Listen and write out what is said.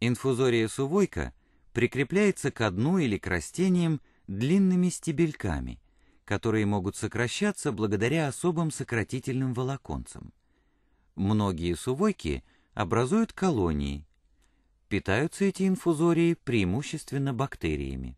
Инфузория сувойка прикрепляется к дну или к растениям длинными стебельками, которые могут сокращаться благодаря особым сократительным волоконцам. Многие сувойки образуют колонии. Питаются эти инфузории преимущественно бактериями.